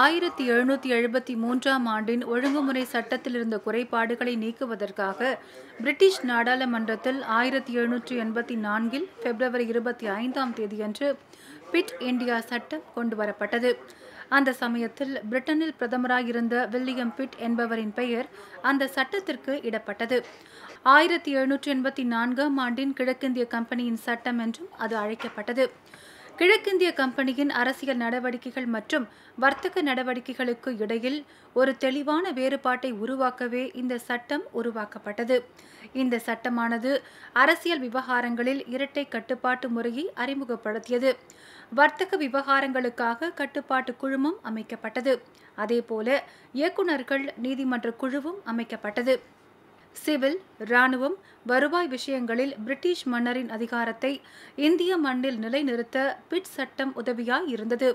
ஆயிரத்தி எழுநூற்றி எழுபத்தி மூன்றாம் ஆண்டின் ஒழுங்குமுறை சட்டத்தில் இருந்த குறைபாடுகளை நீக்குவதற்காக பிரிட்டிஷ் நாடாளுமன்றத்தில் ஆயிரத்தி எழுநூற்றி எண்பத்தி நான்கில் பிப்ரவரி இருபத்தி ஐந்தாம் தேதியன்று பிட் இந்தியா சட்டம் கொண்டுவரப்பட்டது அந்த சமயத்தில் பிரிட்டனில் பிரதமராக இருந்த வில்லியம் பிட் என்பவரின் பெயர் அந்த சட்டத்திற்கு இடப்பட்டது ஆயிரத்தி எழுநூற்றி எண்பத்தி நான்காம் ஆண்டின் கிழக்கிந்திய கம்பெனியின் சட்டம் என்றும் அது அழைக்கப்பட்டது கிழக்கிந்திய கம்பெனியின் அரசியல் நடவடிக்கைகள் மற்றும் வர்த்தக நடவடிக்கைகளுக்கு இடையில் ஒரு தெளிவான வேறுபாட்டை உருவாக்கவே இந்த சட்டம் உருவாக்கப்பட்டது இந்த சட்டமானது அரசியல் விவகாரங்களில் இரட்டை கட்டுப்பாட்டு முறையை அறிமுகப்படுத்தியது வர்த்தக விவகாரங்களுக்காக கட்டுப்பாட்டு குழுமம் அமைக்கப்பட்டது அதேபோல இயக்குநர்கள் நீதிமன்ற குழுவும் அமைக்கப்பட்டது சிவில் இராணுவம் வருவாய் விஷயங்களில் பிரிட்டிஷ் மன்னரின் அதிகாரத்தை இந்திய மண்ணில் நிலைநிறுத்த பிட் சட்டம் உதவியாய் இருந்தது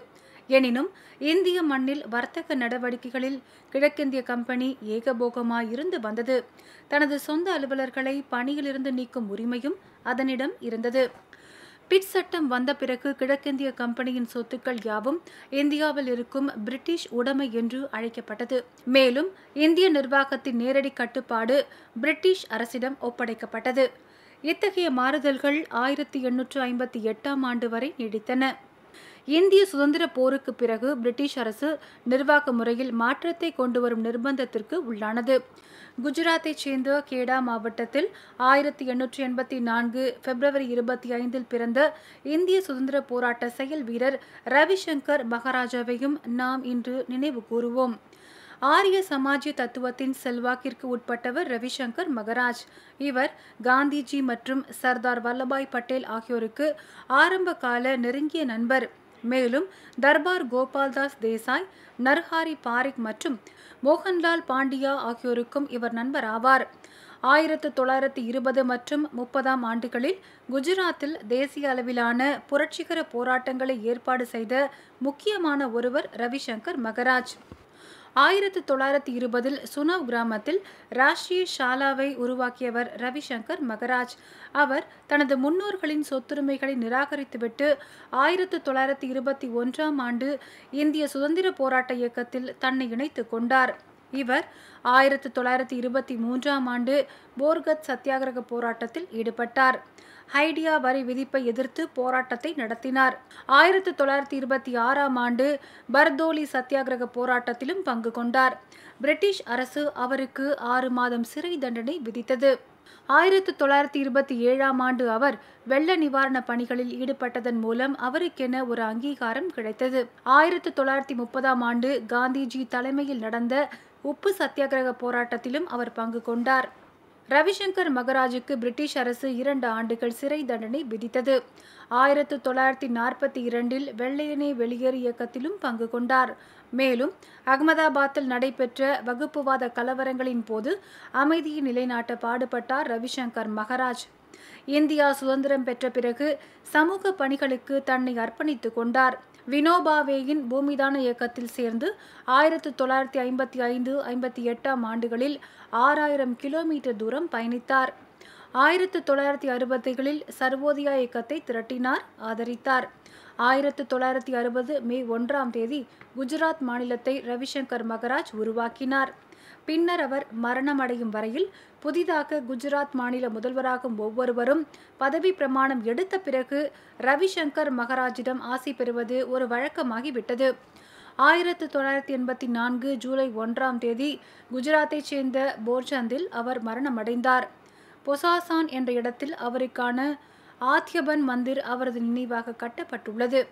எனினும் இந்திய மண்ணில் வர்த்தக நடவடிக்கைகளில் கிழக்கிந்திய கம்பெனி ஏகபோகமாய் இருந்து வந்தது தனது சொந்த அலுவலர்களை பணியிலிருந்து நீக்கும் உரிமையும் அதனிடம் இருந்தது பிட் சட்டம் வந்த பிறகு கிழக்கிந்திய கம்பெனியின் சொத்துக்கள் யாவும் இந்தியாவில் இருக்கும் பிரிட்டிஷ் உடைமை என்று அழைக்கப்பட்டது மேலும் இந்திய நிர்வாகத்தின் நேரடி கட்டுப்பாடு பிரிட்டிஷ் அரசிடம் ஒப்படைக்கப்பட்டது இத்தகைய மாறுதல்கள் ஆயிரத்தி எண்ணூற்று ஐம்பத்தி எட்டாம் ஆண்டு வரை நீடித்தன இந்திய சுதந்திர போருக்கு பிறகு பிரிட்டிஷ் அரசு நிர்வாக முறையில் மாற்றத்தை கொண்டுவரும் நிர்பந்தத்திற்கு உள்ளானது குஜராத்தைச் சேர்ந்த கேடா மாவட்டத்தில் ஆயிரத்தி எண்ணூற்றி எண்பத்தி நான்கு பிப்ரவரி இருபத்தி ஐந்தில் பிறந்த இந்திய சுதந்திர போராட்ட செயல் வீரர் ரவிசங்கர் மகாராஜாவையும் நாம் இன்று நினைவு கூறுவோம் ஆரிய சமாஜ தத்துவத்தின் செல்வாக்கிற்கு உட்பட்டவர் ரவிசங்கர் மகராஜ் இவர் காந்திஜி மற்றும் சர்தார் வல்லபாய் பட்டேல் ஆகியோருக்கு ஆரம்ப கால நெருங்கிய நண்பர் மேலும் தர்பார் கோபால்தாஸ் தேசாய் நர்ஹாரி பாரிக் மற்றும் மோகன்லால் பாண்டியா ஆகியோருக்கும் இவர் நண்பர் ஆவார் ஆயிரத்து தொள்ளாயிரத்து இருபது மற்றும் முப்பதாம் ஆண்டுகளில் குஜராத்தில் தேசிய அளவிலான புரட்சிகர போராட்டங்களை ஏற்பாடு செய்த முக்கியமான ஒருவர் ரவிசங்கர் மகராஜ் ஆயிரத்தி தொள்ளாயிரத்தி இருபதில் சுனவ் கிராமத்தில் ராஷ்டிரிய ஷாலாவை உருவாக்கியவர் ரவிசங்கர் மகராஜ் அவர் தனது முன்னோர்களின் சொத்துரிமைகளை நிராகரித்துவிட்டு ஆயிரத்தி தொள்ளாயிரத்தி இருபத்தி ஒன்றாம் ஆண்டு இந்திய சுதந்திர போராட்ட இயக்கத்தில் தன்னை இணைத்து கொண்டார் இவர் ஆயிரத்தி தொள்ளாயிரத்தி இருபத்தி மூன்றாம் ஆண்டு போர்கத் சத்தியாகிரக போராட்டத்தில் ஈடுபட்டார் ஹைடியா வரி விதிப்பை எதிர்த்து போராட்டத்தை நடத்தினார் ஆயிரத்தி தொள்ளாயிரத்தி இருபத்தி ஆறாம் ஆண்டு பர்தோலி சத்தியாகிரக போராட்டத்திலும் பங்கு கொண்டார் பிரிட்டிஷ் அரசு அவருக்கு ஆறு மாதம் சிறை தண்டனை விதித்தது ஆயிரத்தி தொள்ளாயிரத்தி இருபத்தி ஏழாம் ஆண்டு அவர் வெள்ள நிவாரண பணிகளில் ஈடுபட்டதன் மூலம் அவருக்கென ஒரு அங்கீகாரம் கிடைத்தது ஆயிரத்தி தொள்ளாயிரத்தி முப்பதாம் ஆண்டு காந்திஜி தலைமையில் நடந்த உப்பு சத்தியாகிரக போராட்டத்திலும் அவர் பங்கு கொண்டார் ரவிசங்கர் மகராஜுக்கு பிரிட்டிஷ் அரசு இரண்டு ஆண்டுகள் சிறை தண்டனை விதித்தது ஆயிரத்து தொள்ளாயிரத்தி நாற்பத்தி இரண்டில் வெள்ளையணை வெளியேறு இயக்கத்திலும் பங்கு கொண்டார் மேலும் அகமதாபாத்தில் நடைபெற்ற வகுப்புவாத கலவரங்களின் போது அமைதியை நிலைநாட்ட பாடுபட்டார் ரவிசங்கர் மகராஜ் இந்தியா சுதந்திரம் பெற்ற பிறகு சமூக பணிகளுக்கு தன்னை அர்ப்பணித்து கொண்டார் வினோபாவேயின் பூமிதான இயக்கத்தில் சேர்ந்து ஆயிரத்தி தொள்ளாயிரத்தி ஐம்பத்தி ஐந்து ஐம்பத்தி எட்டாம் ஆண்டுகளில் ஆறாயிரம் கிலோமீட்டர் தூரம் பயணித்தார் ஆயிரத்து தொள்ளாயிரத்தி அறுபதுகளில் சர்வோதயா இயக்கத்தை திரட்டினார் ஆதரித்தார் ஆயிரத்து தொள்ளாயிரத்தி அறுபது மே ஒன்றாம் தேதி குஜராத் மாநிலத்தை ரவிசங்கர் மகராஜ் உருவாக்கினார் பின்னர் அவர் மரணமடையும் வரையில் புதிதாக குஜராத் மாநில முதல்வராகும் ஒவ்வொருவரும் பதவி பிரமாணம் எடுத்த பிறகு ரவிசங்கர் மகராஜிடம் ஆசை பெறுவது ஒரு வழக்கமாகிவிட்டது ஆயிரத்து தொள்ளாயிரத்தி எண்பத்தி நான்கு ஜூலை ஒன்றாம் தேதி குஜராத்தைச் சேர்ந்த போர்ச்சந்தில் அவர் மரணமடைந்தார் பொசாசான் என்ற இடத்தில் அவருக்கான ஆத்யபன் மந்திர் அவரது நினைவாக கட்டப்பட்டுள்ளது